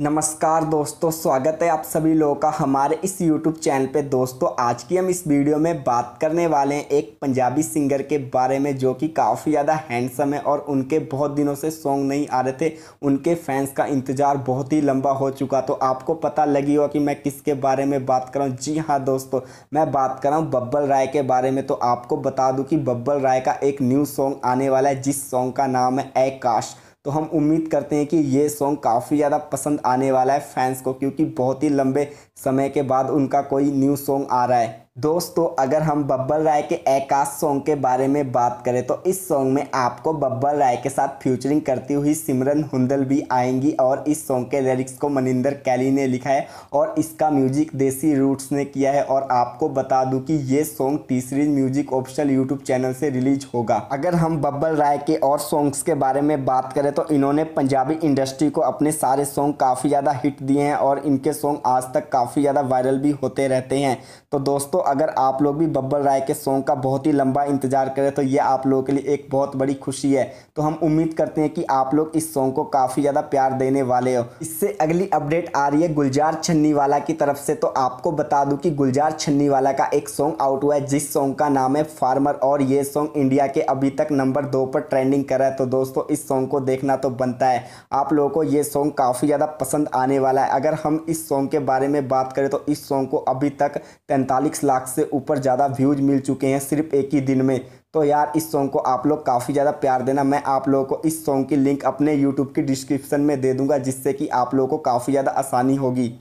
नमस्कार दोस्तों स्वागत है आप सभी लोगों का हमारे इस यूट्यूब चैनल पे दोस्तों आज की हम इस वीडियो में बात करने वाले हैं एक पंजाबी सिंगर के बारे में जो कि काफ़ी ज़्यादा हैंडसम है और उनके बहुत दिनों से सॉन्ग नहीं आ रहे थे उनके फैंस का इंतज़ार बहुत ही लंबा हो चुका तो आपको पता लगी हो कि मैं किसके बारे में बात कर रहा हूँ जी हाँ दोस्तों मैं बात कर रहा हूँ बब्बल राय के बारे में तो आपको बता दूँ कि बब्बल राय का एक न्यू सॉन्ग आने वाला है जिस सॉन्ग का नाम है ए काश तो हम उम्मीद करते हैं कि ये सॉन्ग काफ़ी ज़्यादा पसंद आने वाला है फैंस को क्योंकि बहुत ही लंबे समय के बाद उनका कोई न्यू सॉन्ग आ रहा है दोस्तों अगर हम बब्बल राय के एकाश सॉन्ग के बारे में बात करें तो इस सॉन्ग में आपको बब्बल राय के साथ फ्यूचरिंग करती हुई सिमरन हुंदल भी आएंगी और इस सॉन्ग के लिरिक्स को मनिंदर कैली ने लिखा है और इसका म्यूजिक देसी रूट्स ने किया है और आपको बता दूं कि ये सॉन्ग तीसरी म्यूजिक ऑफिशियल यूट्यूब चैनल से रिलीज होगा अगर हम बब्बल राय के और सॉन्ग्स के बारे में बात करें तो इन्होंने पंजाबी इंडस्ट्री को अपने सारे सॉन्ग काफ़ी ज़्यादा हिट दिए हैं और इनके सॉन्ग आज तक काफ़ी ज़्यादा वायरल भी होते रहते हैं तो दोस्तों अगर आप लोग भी बब्बर राय के सॉन्ग का बहुत ही लंबा इंतज़ार करें तो ये आप लोगों के लिए एक बहुत बड़ी खुशी है तो हम उम्मीद करते हैं कि आप लोग इस सॉन्ग को काफ़ी ज़्यादा प्यार देने वाले हो इससे अगली अपडेट आ रही है गुलजार छन्नीवाला की तरफ से तो आपको बता दूँ कि गुलजार छन्नी का एक सॉन्ग आउट हुआ है जिस सॉन्ग का नाम है फार्मर और ये सॉन्ग इंडिया के अभी तक नंबर दो पर ट्रेंडिंग कर रहा है तो दोस्तों इस सॉन्ग को देखना तो बनता है आप लोगों को ये सॉन्ग काफ़ी ज़्यादा पसंद आने वाला है अगर हम इस सॉन्ग के बारे में बात करें तो इस सॉन्ग को अभी तक तैंतालीस लाख से ऊपर ज़्यादा व्यूज़ मिल चुके हैं सिर्फ एक ही दिन में तो यार इस सॉन्ग को आप लोग काफ़ी ज़्यादा प्यार देना मैं आप लोगों को इस सॉन्ग की लिंक अपने यूट्यूब की डिस्क्रिप्शन में दे दूंगा जिससे कि आप लोगों को काफ़ी ज़्यादा आसानी होगी